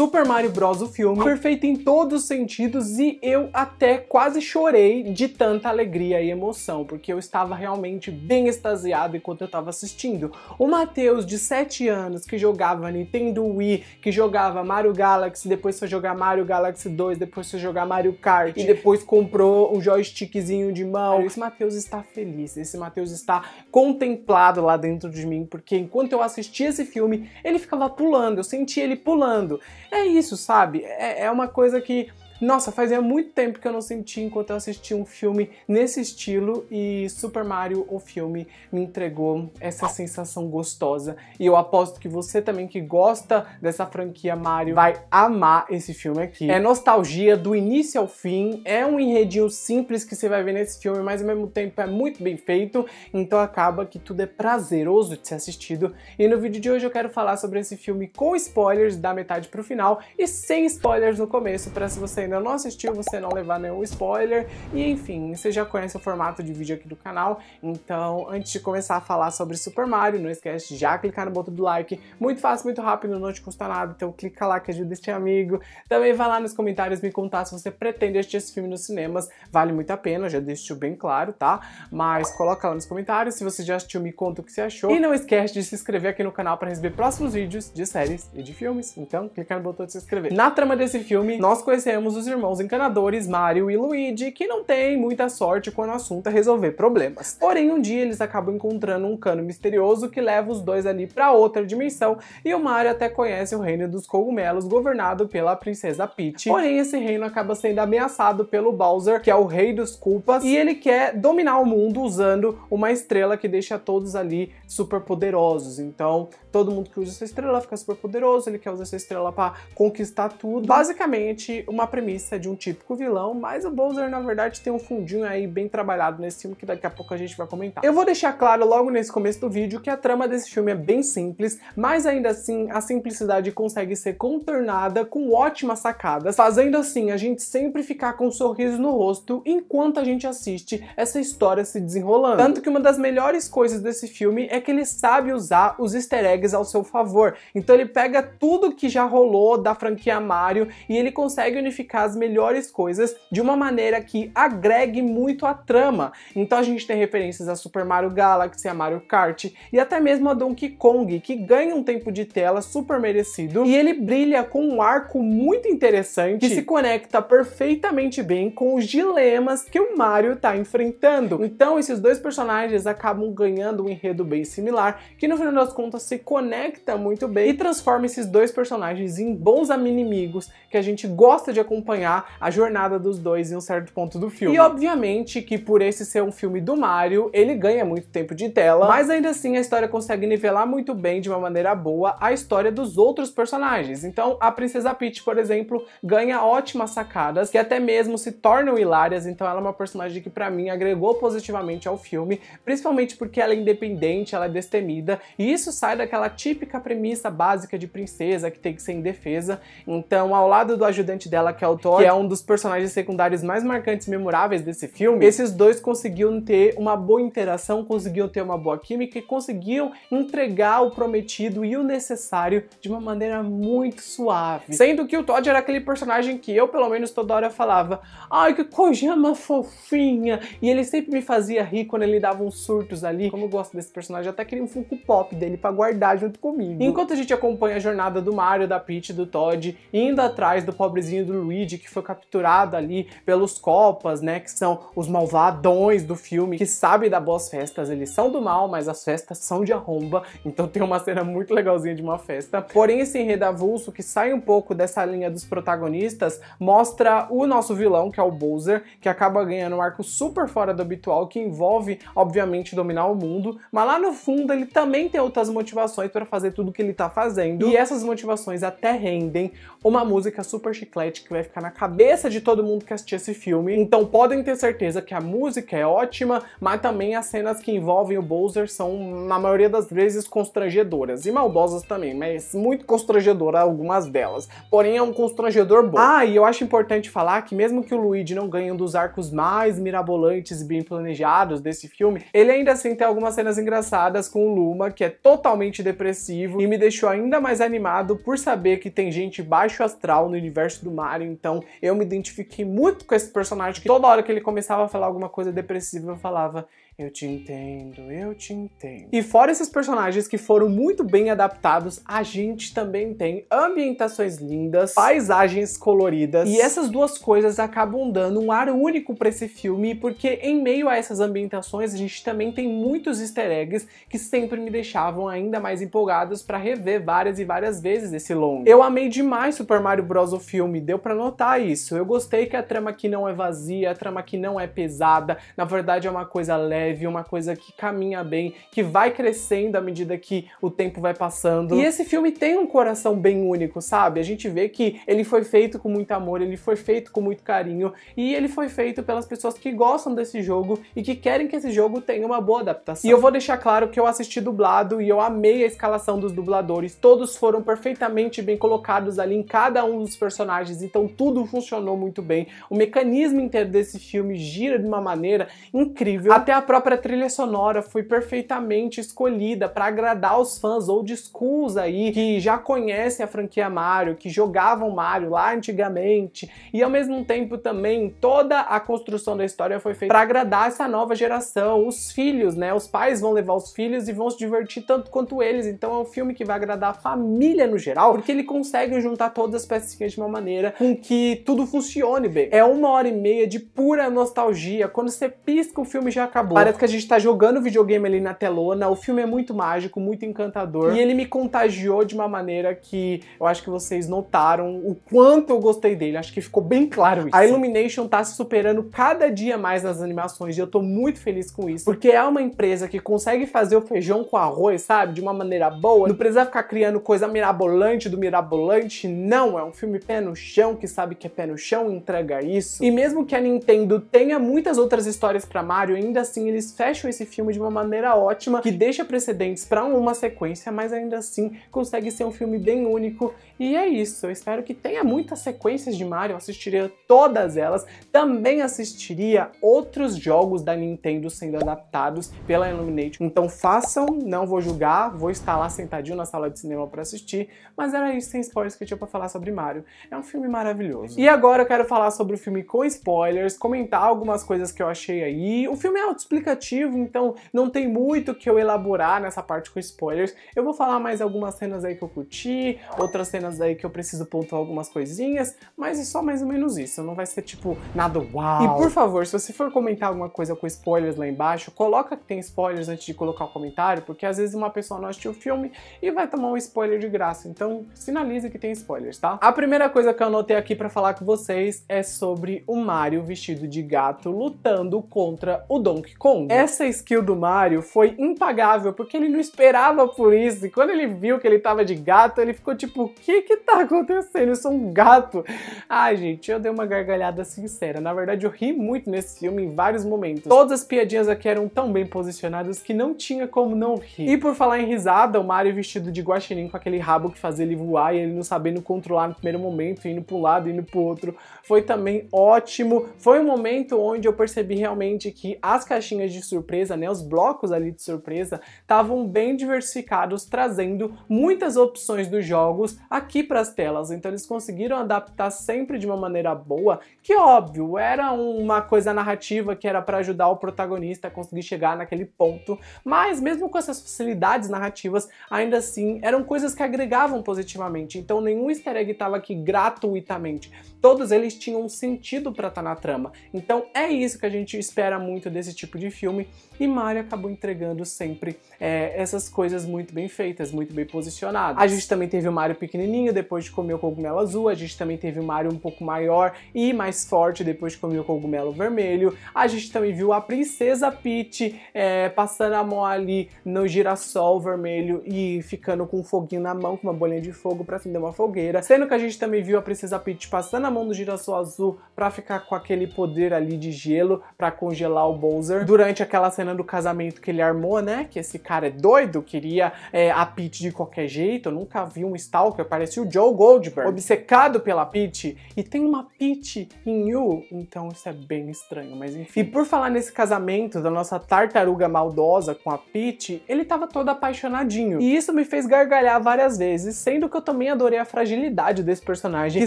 Super Mario Bros. o filme, perfeito em todos os sentidos e eu até quase chorei de tanta alegria e emoção, porque eu estava realmente bem extasiado enquanto eu estava assistindo. O Matheus, de 7 anos, que jogava Nintendo Wii, que jogava Mario Galaxy, depois foi jogar Mario Galaxy 2, depois foi jogar Mario Kart, e depois comprou um joystickzinho de mão. Esse Matheus está feliz, esse Matheus está contemplado lá dentro de mim, porque enquanto eu assistia esse filme, ele ficava pulando, eu sentia ele pulando. É isso, sabe? É, é uma coisa que nossa, fazia muito tempo que eu não senti enquanto eu assisti um filme nesse estilo e Super Mario, o filme, me entregou essa sensação gostosa. E eu aposto que você também que gosta dessa franquia Mario vai amar esse filme aqui. É nostalgia do início ao fim, é um enredinho simples que você vai ver nesse filme, mas ao mesmo tempo é muito bem feito, então acaba que tudo é prazeroso de ser assistido. E no vídeo de hoje eu quero falar sobre esse filme com spoilers da metade pro final e sem spoilers no começo, para se você ainda não assistiu, você não levar nenhum spoiler. E enfim, você já conhece o formato de vídeo aqui do canal, então antes de começar a falar sobre Super Mario, não esquece de já clicar no botão do like. Muito fácil, muito rápido, não te custa nada, então clica lá que ajuda este amigo. Também vai lá nos comentários me contar se você pretende assistir esse filme nos cinemas, vale muito a pena, já deixo bem claro, tá? Mas coloca lá nos comentários, se você já assistiu, me conta o que você achou. E não esquece de se inscrever aqui no canal para receber próximos vídeos de séries e de filmes, então clica no botão de se inscrever. Na trama desse filme, nós conhecemos o os irmãos encanadores Mario e Luigi, que não têm muita sorte quando o assunto é resolver problemas. Porém, um dia eles acabam encontrando um cano misterioso que leva os dois ali para outra dimensão e o Mario até conhece o reino dos cogumelos governado pela princesa Peach. Porém, esse reino acaba sendo ameaçado pelo Bowser, que é o rei dos culpas, e ele quer dominar o mundo usando uma estrela que deixa todos ali super poderosos. Então, todo mundo que usa essa estrela fica super poderoso, ele quer usar essa estrela para conquistar tudo. Basicamente, uma premissa de um típico vilão, mas o Bowser, na verdade, tem um fundinho aí bem trabalhado nesse filme que daqui a pouco a gente vai comentar. Eu vou deixar claro logo nesse começo do vídeo que a trama desse filme é bem simples, mas ainda assim a simplicidade consegue ser contornada com ótimas sacadas, fazendo assim a gente sempre ficar com um sorriso no rosto enquanto a gente assiste essa história se desenrolando. Tanto que uma das melhores coisas desse filme é que ele sabe usar os easter eggs ao seu favor. Então ele pega tudo que já rolou da franquia Mario e ele consegue unificar as melhores coisas de uma maneira que agregue muito a trama. Então a gente tem referências a Super Mario Galaxy, a Mario Kart e até mesmo a Donkey Kong, que ganha um tempo de tela super merecido e ele brilha com um arco muito interessante que se conecta perfeitamente bem com os dilemas que o Mario está enfrentando. Então esses dois personagens acabam ganhando um enredo bem similar, que no final das contas se conecta muito bem e transforma esses dois personagens em bons amigos que a gente gosta de acompanhar acompanhar a jornada dos dois em um certo ponto do filme. E obviamente que por esse ser um filme do Mario, ele ganha muito tempo de tela, mas ainda assim a história consegue nivelar muito bem, de uma maneira boa, a história dos outros personagens. Então a Princesa Peach, por exemplo, ganha ótimas sacadas, que até mesmo se tornam hilárias, então ela é uma personagem que para mim agregou positivamente ao filme, principalmente porque ela é independente, ela é destemida, e isso sai daquela típica premissa básica de princesa que tem que ser indefesa. Então, ao lado do ajudante dela, que é o que é um dos personagens secundários mais marcantes e memoráveis desse filme, esses dois conseguiam ter uma boa interação, conseguiam ter uma boa química e conseguiam entregar o prometido e o necessário de uma maneira muito suave. Sendo que o Todd era aquele personagem que eu, pelo menos, toda hora falava Ai, que Kojama fofinha! E ele sempre me fazia rir quando ele dava uns surtos ali. Como eu gosto desse personagem, até queria um Funko Pop dele pra guardar junto comigo. Enquanto a gente acompanha a jornada do Mario, da Peach, do Todd, indo atrás do pobrezinho do Luigi, que foi capturado ali pelos Copas, né? Que são os malvadões do filme, que sabe dar boas festas. Eles são do mal, mas as festas são de arromba. Então tem uma cena muito legalzinha de uma festa. Porém, esse enredo avulso, que sai um pouco dessa linha dos protagonistas, mostra o nosso vilão, que é o Bowser, que acaba ganhando um arco super fora do habitual, que envolve, obviamente, dominar o mundo. Mas lá no fundo, ele também tem outras motivações para fazer tudo que ele tá fazendo. E essas motivações até rendem uma música super chiclete que vai ficar na cabeça de todo mundo que assistiu esse filme. Então podem ter certeza que a música é ótima, mas também as cenas que envolvem o Bowser são, na maioria das vezes, constrangedoras. E maldosas também, mas muito constrangedora algumas delas. Porém, é um constrangedor bom. Ah, e eu acho importante falar que mesmo que o Luigi não ganhe um dos arcos mais mirabolantes e bem planejados desse filme, ele ainda assim tem algumas cenas engraçadas com o Luma, que é totalmente depressivo e me deixou ainda mais animado por saber que tem gente baixo astral no universo do Mario então eu me identifiquei muito com esse personagem que toda hora que ele começava a falar alguma coisa depressiva, eu falava, eu te entendo, eu te entendo. E fora esses personagens que foram muito bem adaptados, a gente também tem ambientações lindas, paisagens coloridas, e essas duas coisas acabam dando um ar único para esse filme, porque em meio a essas ambientações a gente também tem muitos easter eggs que sempre me deixavam ainda mais empolgados para rever várias e várias vezes esse longo. Eu amei demais Super Mario Bros o filme, deu para notar isso. Eu gostei que a trama aqui não é vazia, a trama aqui não é pesada, na verdade é uma coisa leve leve, uma coisa que caminha bem, que vai crescendo à medida que o tempo vai passando. E esse filme tem um coração bem único, sabe? A gente vê que ele foi feito com muito amor, ele foi feito com muito carinho e ele foi feito pelas pessoas que gostam desse jogo e que querem que esse jogo tenha uma boa adaptação. E eu vou deixar claro que eu assisti dublado e eu amei a escalação dos dubladores, todos foram perfeitamente bem colocados ali em cada um dos personagens, então tudo funcionou muito bem. O mecanismo inteiro desse filme gira de uma maneira incrível. Até a própria própria trilha sonora foi perfeitamente escolhida para agradar os fãs old schools aí que já conhecem a franquia Mario, que jogavam Mario lá antigamente, e ao mesmo tempo também toda a construção da história foi feita para agradar essa nova geração, os filhos, né? Os pais vão levar os filhos e vão se divertir tanto quanto eles, então é um filme que vai agradar a família no geral, porque ele consegue juntar todas as pecinhas de uma maneira com que tudo funcione bem. É uma hora e meia de pura nostalgia, quando você pisca o filme já acabou. Parece Parece que a gente tá jogando videogame ali na telona. O filme é muito mágico, muito encantador. E ele me contagiou de uma maneira que eu acho que vocês notaram o quanto eu gostei dele. Acho que ficou bem claro isso. A Illumination tá se superando cada dia mais nas animações e eu tô muito feliz com isso. Porque é uma empresa que consegue fazer o feijão com arroz, sabe? De uma maneira boa. Não precisa ficar criando coisa mirabolante do mirabolante. Não, é um filme pé no chão, que sabe que é pé no chão, entrega isso. E mesmo que a Nintendo tenha muitas outras histórias para Mario, ainda assim eles fecham esse filme de uma maneira ótima, que deixa precedentes para uma sequência, mas ainda assim consegue ser um filme bem único. E é isso, eu espero que tenha muitas sequências de Mario, eu assistiria todas elas. Também assistiria outros jogos da Nintendo sendo adaptados pela Illuminate. Então façam, não vou julgar, vou estar lá sentadinho na sala de cinema para assistir, mas era isso sem spoilers que eu tinha para falar sobre Mario. É um filme maravilhoso. E agora eu quero falar sobre o filme com spoilers, comentar algumas coisas que eu achei aí. O filme é autoexplicativo explicativo, então não tem muito que eu elaborar nessa parte com spoilers. Eu vou falar mais algumas cenas aí que eu curti, outras cenas aí que eu preciso pontuar algumas coisinhas, mas é só mais ou menos isso, não vai ser tipo nada uau. E por favor, se você for comentar alguma coisa com spoilers lá embaixo, coloca que tem spoilers antes de colocar o comentário, porque às vezes uma pessoa não assistiu o filme e vai tomar um spoiler de graça, então sinalize que tem spoilers, tá? A primeira coisa que eu anotei aqui para falar com vocês é sobre o Mario vestido de gato lutando contra o Donkey Kong. Bom, Essa skill do Mario foi impagável, porque ele não esperava por isso. E quando ele viu que ele tava de gato, ele ficou tipo, o que que tá acontecendo? Eu sou um gato. Ai, gente, eu dei uma gargalhada sincera. Na verdade, eu ri muito nesse filme em vários momentos. Todas as piadinhas aqui eram tão bem posicionadas que não tinha como não rir. E por falar em risada, o Mario vestido de guaxinim com aquele rabo que fazia ele voar e ele não sabendo controlar no primeiro momento, indo para um lado, indo para outro, foi também ótimo. Foi um momento onde eu percebi realmente que as caixinhas caixinhas de surpresa, né, os blocos ali de surpresa, estavam bem diversificados, trazendo muitas opções dos jogos aqui para as telas. Então eles conseguiram adaptar sempre de uma maneira boa, que óbvio, era uma coisa narrativa que era para ajudar o protagonista a conseguir chegar naquele ponto, mas mesmo com essas facilidades narrativas, ainda assim eram coisas que agregavam positivamente. Então nenhum easter egg estava aqui gratuitamente. Todos eles tinham um sentido para estar tá na trama. Então é isso que a gente espera muito desse tipo de filme e Mario acabou entregando sempre é, essas coisas muito bem feitas, muito bem posicionadas. A gente também teve o Mario pequenininho depois de comer o cogumelo azul, a gente também teve o Mario um pouco maior e mais forte depois de comer o cogumelo vermelho, a gente também viu a princesa Peach é, passando a mão ali no girassol vermelho e ficando com um foguinho na mão, com uma bolinha de fogo para acender uma fogueira, sendo que a gente também viu a princesa Peach passando a mão no girassol azul para ficar com aquele poder ali de gelo para congelar o Bowser. Durante durante aquela cena do casamento que ele armou, né? Que esse cara é doido, queria é, a Pete de qualquer jeito. Eu nunca vi um Stalker, parecia o Joe Goldberg, obcecado pela Pete. E tem uma Pete em You, então isso é bem estranho, mas enfim. E por falar nesse casamento da nossa tartaruga maldosa com a Pete, ele tava todo apaixonadinho. E isso me fez gargalhar várias vezes, sendo que eu também adorei a fragilidade desse personagem, que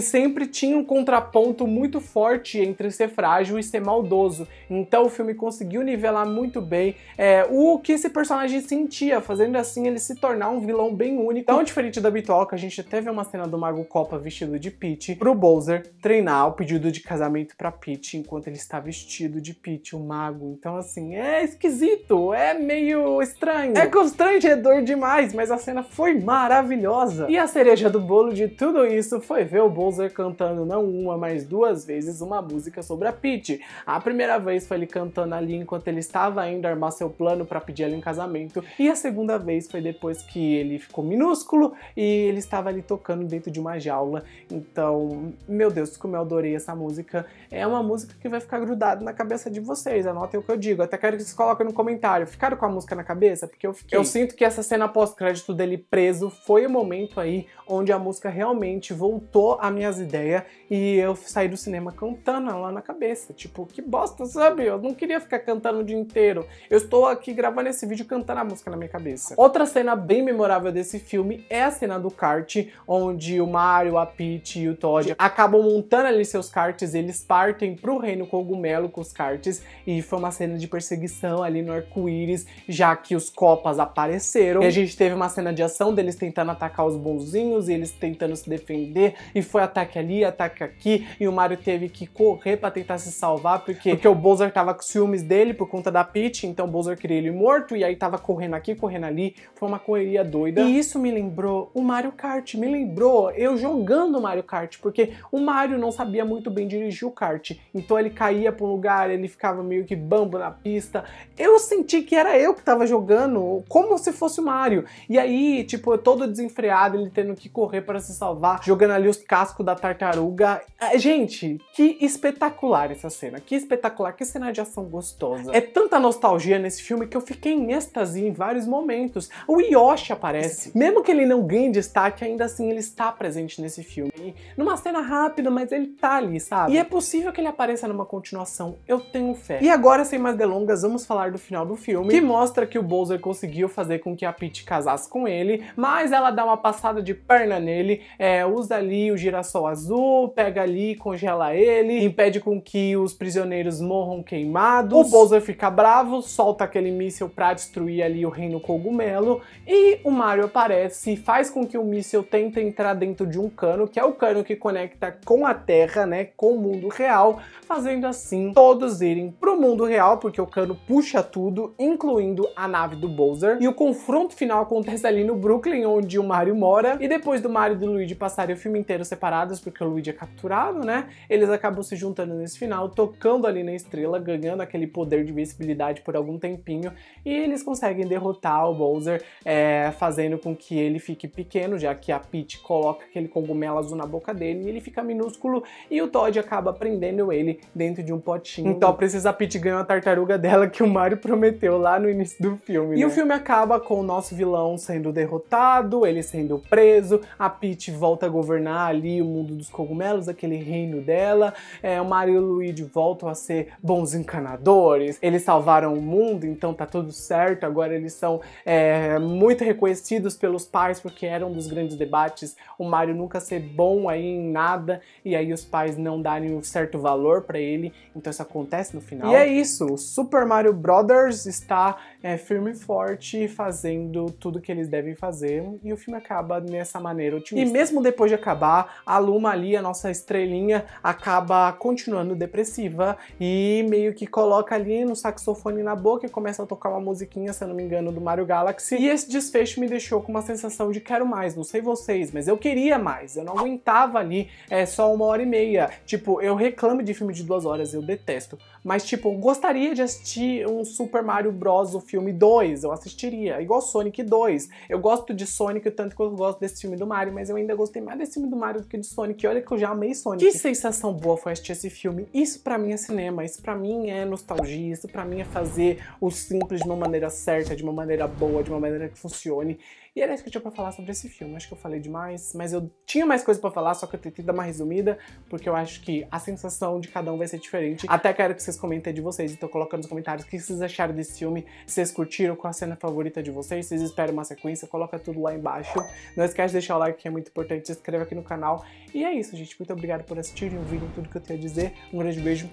sempre tinha um contraponto muito forte entre ser frágil e ser maldoso. Então o filme conseguiu nivelar nivelar muito bem é, o que esse personagem sentia, fazendo assim ele se tornar um vilão bem único. Tão diferente da habitual que a gente teve uma cena do Mago Copa vestido de Peach pro Bowser treinar o pedido de casamento pra Peach enquanto ele está vestido de Peach, o mago. Então assim, é esquisito, é meio estranho. É constrangedor demais, mas a cena foi maravilhosa. E a cereja do bolo de tudo isso foi ver o Bowser cantando não uma, mas duas vezes uma música sobre a Peach. A primeira vez foi ele cantando ali enquanto ele ele estava indo armar seu plano para pedir ela em casamento, e a segunda vez foi depois que ele ficou minúsculo e ele estava ali tocando dentro de uma jaula. Então, meu Deus, como eu adorei essa música. É uma música que vai ficar grudada na cabeça de vocês, anotem o que eu digo. Até quero que vocês coloquem no comentário. Ficaram com a música na cabeça? Porque eu fiquei. Eu sinto que essa cena pós-crédito dele preso foi o momento aí onde a música realmente voltou a minhas ideias e eu saí do cinema cantando lá na cabeça. Tipo, que bosta, sabe? Eu não queria ficar cantando cantando o dia inteiro. Eu estou aqui gravando esse vídeo cantando a música na minha cabeça. Outra cena bem memorável desse filme é a cena do kart, onde o Mario, a Peach e o Todd acabam montando ali seus karts, eles partem pro Reino Cogumelo com os karts, e foi uma cena de perseguição ali no arco-íris, já que os copas apareceram. E a gente teve uma cena de ação deles tentando atacar os bonzinhos, e eles tentando se defender, e foi ataque ali, ataque aqui, e o Mario teve que correr para tentar se salvar, porque, porque o Bowser tava com ciúmes dele, por conta da Peach, então Bowser queria ele morto, e aí tava correndo aqui, correndo ali, foi uma correria doida. E isso me lembrou o Mario Kart, me lembrou eu jogando Mario Kart, porque o Mario não sabia muito bem dirigir o kart, então ele caía pra um lugar, ele ficava meio que bambo na pista. Eu senti que era eu que tava jogando, como se fosse o Mario. E aí, tipo, todo desenfreado, ele tendo que correr para se salvar, jogando ali os cascos da tartaruga. Ah, gente, que espetacular essa cena, que espetacular, que cena de ação gostosa. É tanta nostalgia nesse filme que eu fiquei em êxtase em vários momentos. O Yoshi aparece. Mesmo que ele não ganhe destaque, ainda assim ele está presente nesse filme. E numa cena rápida, mas ele tá ali, sabe? É e é possível que ele apareça numa continuação. Eu tenho fé. E agora, sem mais delongas, vamos falar do final do filme, que mostra que o Bowser conseguiu fazer com que a Peach casasse com ele, mas ela dá uma passada de perna nele, é, usa ali o girassol azul, pega ali, congela ele, impede com que os prisioneiros morram queimados. O Bowser fica bravo, solta aquele míssil para destruir ali o reino cogumelo e o Mario aparece e faz com que o míssil tente entrar dentro de um cano, que é o cano que conecta com a Terra, né, com o mundo real, fazendo assim todos irem pro mundo real, porque o cano puxa tudo, incluindo a nave do Bowser. E o confronto final acontece ali no Brooklyn, onde o Mario mora, e depois do Mario e do Luigi passarem o filme inteiro separados, porque o Luigi é capturado, né, eles acabam se juntando nesse final, tocando ali na estrela, ganhando aquele poder de visibilidade por algum tempinho e eles conseguem derrotar o Bowser, é, fazendo com que ele fique pequeno, já que a Peach coloca aquele cogumelo azul na boca dele e ele fica minúsculo e o Todd acaba prendendo ele dentro de um potinho. Então precisa a Peach ganhar a tartaruga dela que o Mario prometeu lá no início do filme. E né? o filme acaba com o nosso vilão sendo derrotado, ele sendo preso, a Peach volta a governar ali o mundo dos cogumelos, aquele reino dela, é, o Mario e o Luigi voltam a ser bons encanadores, eles salvaram o mundo, então tá tudo certo. Agora eles são é, muito reconhecidos pelos pais, porque era um dos grandes debates o Mario nunca ser bom aí em nada e aí os pais não darem um certo valor para ele. Então isso acontece no final. E é isso, o Super Mario Brothers está é, firme e forte, fazendo tudo que eles devem fazer e o filme acaba nessa maneira otimista. E mesmo depois de acabar, a Luma ali, a nossa estrelinha, acaba continuando depressiva e meio que coloca ali no saxofone na boca e começa a tocar uma musiquinha, se eu não me engano, do Mario Galaxy. E esse desfecho me deixou com uma sensação de quero mais, não sei vocês, mas eu queria mais. Eu não aguentava ali é, só uma hora e meia. Tipo, eu reclamo de filme de duas horas, eu detesto. Mas, tipo, gostaria de assistir um Super Mario Bros. o filme 2, eu assistiria. Igual Sonic 2. Eu gosto de Sonic tanto que eu gosto desse filme do Mario, mas eu ainda gostei mais desse filme do Mario do que de Sonic. Olha que eu já amei Sonic. Que sensação boa foi assistir esse filme. Isso para mim é cinema, isso para mim é nostalgia, isso para mim é fazer o simples de uma maneira certa, de uma maneira boa, de uma maneira que funcione. E era isso que eu tinha pra falar sobre esse filme. Acho que eu falei demais, mas eu tinha mais coisa para falar, só que eu tentei dar uma resumida, porque eu acho que a sensação de cada um vai ser diferente. Até quero que vocês comentem de vocês, então coloca nos comentários o que vocês acharam desse filme, se vocês curtiram, qual a cena favorita de vocês, se vocês esperam uma sequência, coloca tudo lá embaixo. Não esquece de deixar o like, que é muito importante, se inscreva aqui no canal. E é isso, gente. Muito obrigado por assistirem o vídeo, tudo que eu tenho a dizer. Um grande beijo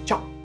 e tchau!